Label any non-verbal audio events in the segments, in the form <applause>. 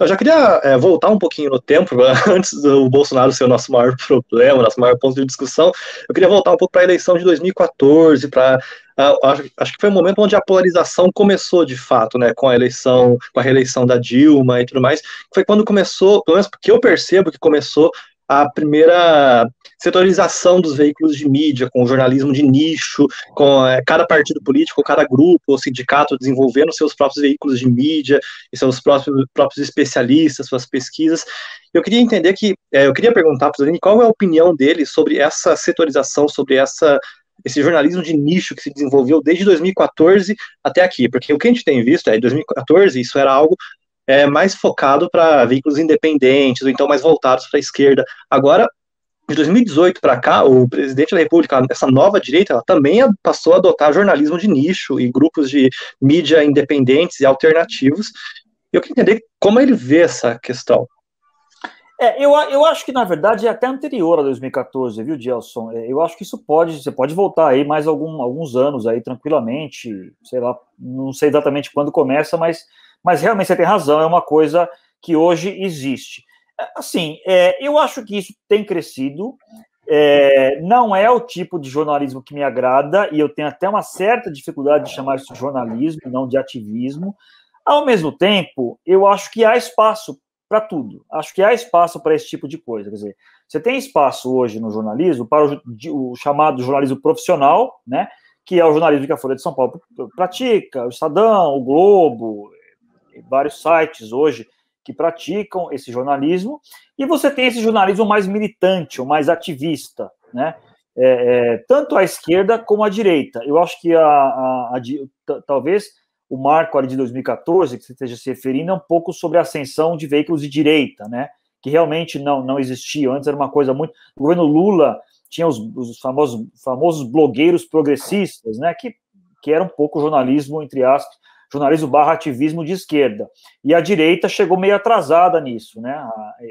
Eu já queria é, voltar um pouquinho no tempo, <laughs> antes do Bolsonaro ser o nosso maior problema, nosso maior ponto de discussão, eu queria voltar um pouco para a eleição de 2014, para acho, que foi o um momento onde a polarização começou de fato, né, com a eleição, com a reeleição da Dilma e tudo mais, foi quando começou, pelo menos que eu percebo que começou a primeira setorização dos veículos de mídia, com o jornalismo de nicho, com é, cada partido político, cada grupo ou sindicato desenvolvendo seus próprios veículos de mídia e seus próprios, próprios especialistas, suas pesquisas. Eu queria entender que, é, eu queria perguntar para o qual é a opinião dele sobre essa setorização, sobre essa esse jornalismo de nicho que se desenvolveu desde 2014 até aqui, porque o que a gente tem visto é, em 2014 isso era algo é, mais focado para veículos independentes, ou então mais voltados para a esquerda. Agora, de 2018 para cá, o presidente da República, essa nova direita, ela também passou a adotar jornalismo de nicho e grupos de mídia independentes e alternativos. Eu queria entender como ele vê essa questão. É, eu, eu acho que, na verdade, é até anterior a 2014, viu, Gelson? É, eu acho que isso pode, você pode voltar aí mais algum, alguns anos aí tranquilamente, sei lá, não sei exatamente quando começa, mas mas realmente você tem razão, é uma coisa que hoje existe. É, assim, é, eu acho que isso tem crescido, é, não é o tipo de jornalismo que me agrada, e eu tenho até uma certa dificuldade de chamar isso de jornalismo, não de ativismo. Ao mesmo tempo, eu acho que há espaço para tudo. Acho que há espaço para esse tipo de coisa. Quer dizer, você tem espaço hoje no jornalismo para o, o chamado jornalismo profissional, né? Que é o jornalismo que a Folha de São Paulo pratica, o Estadão, o Globo, vários sites hoje que praticam esse jornalismo, e você tem esse jornalismo mais militante, o mais ativista, né? É, é, tanto à esquerda como à direita. Eu acho que a, a, a talvez o marco ali de 2014, que você esteja se referindo, é um pouco sobre a ascensão de veículos de direita, né? Que realmente não, não existia. Antes era uma coisa muito. O governo Lula tinha os, os famosos, famosos blogueiros progressistas, né? Que, que era um pouco jornalismo, entre aspas, jornalismo barra ativismo de esquerda. E a direita chegou meio atrasada nisso, né?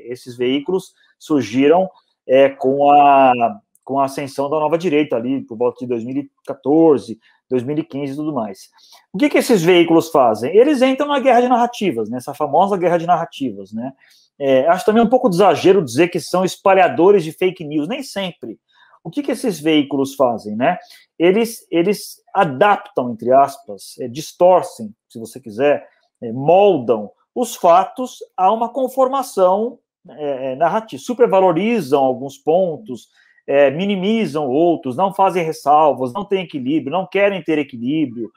Esses veículos surgiram é, com, a, com a ascensão da nova direita ali, por volta de 2014, 2015 e tudo mais. O que, que esses veículos fazem? Eles entram na guerra de narrativas, nessa né? famosa guerra de narrativas, né? É, acho também um pouco de exagero dizer que são espalhadores de fake news, nem sempre. O que, que esses veículos fazem, né? Eles, eles adaptam, entre aspas, é, distorcem, se você quiser, é, moldam os fatos a uma conformação é, narrativa, supervalorizam alguns pontos, minimizam outros, não fazem ressalvas, não têm equilíbrio, não querem ter equilíbrio.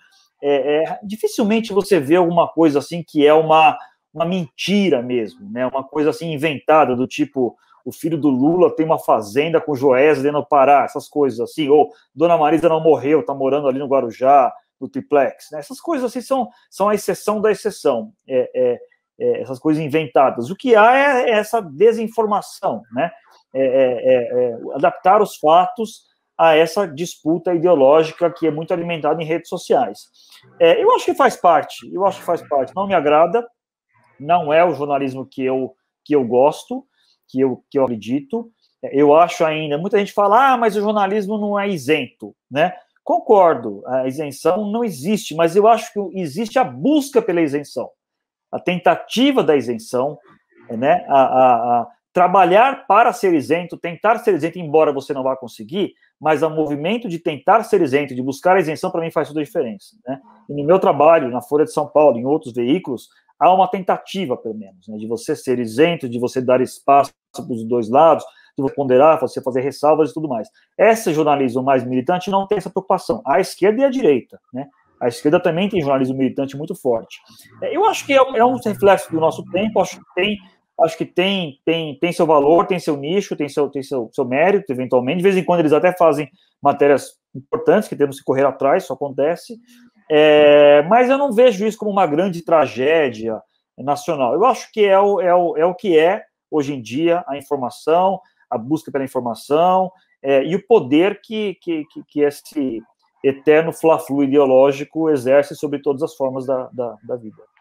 dificilmente você vê alguma coisa assim que é uma, uma mentira mesmo, né? uma coisa assim inventada, do tipo o filho do Lula tem uma fazenda com Joés dentro no Pará, essas coisas assim, ou Dona Marisa não morreu, está morando ali no Guarujá, no Triplex, né? essas coisas assim são, são a exceção da exceção, é, é, é, essas coisas inventadas. O que há é, é essa desinformação, né? É, é, adaptar os fatos a essa disputa ideológica que é muito alimentada em redes sociais. eu acho que faz parte, eu acho que faz parte. Não me agrada, não é o jornalismo que eu, que eu gosto, que eu, que eu acredito. Eu acho ainda, muita gente fala, ah, mas o jornalismo não é isento, né? Concordo, a isenção não existe, mas eu acho que existe a busca pela isenção, a tentativa da isenção, né? A, a, a trabalhar para ser isento, tentar ser isento, embora você não vá conseguir, mas o movimento de tentar ser isento, de buscar a isenção, para mim faz toda a diferença. Né? E no meu trabalho, na Folha de São Paulo, em outros veículos, há uma tentativa, pelo menos, né, de você ser isento, de você dar espaço para os dois lados, você ponderar, você fazer ressalvas e tudo mais. Esse jornalismo mais militante não tem essa preocupação. A esquerda e a direita, né? A esquerda também tem jornalismo militante muito forte. É, eu acho que é, é um reflexo do nosso tempo, acho que tem acho que tem, tem, tem seu valor, tem seu nicho, tem, seu, tem seu, seu mérito, eventualmente. De vez em quando eles até fazem matérias importantes que temos que correr atrás, isso acontece. É, mas eu não vejo isso como uma grande tragédia nacional. Eu acho que é o, é o, é o que é, hoje em dia a informação, a busca pela informação é, e o poder que, que, que esse eterno fla-flu ideológico exerce sobre todas as formas da, da, da vida.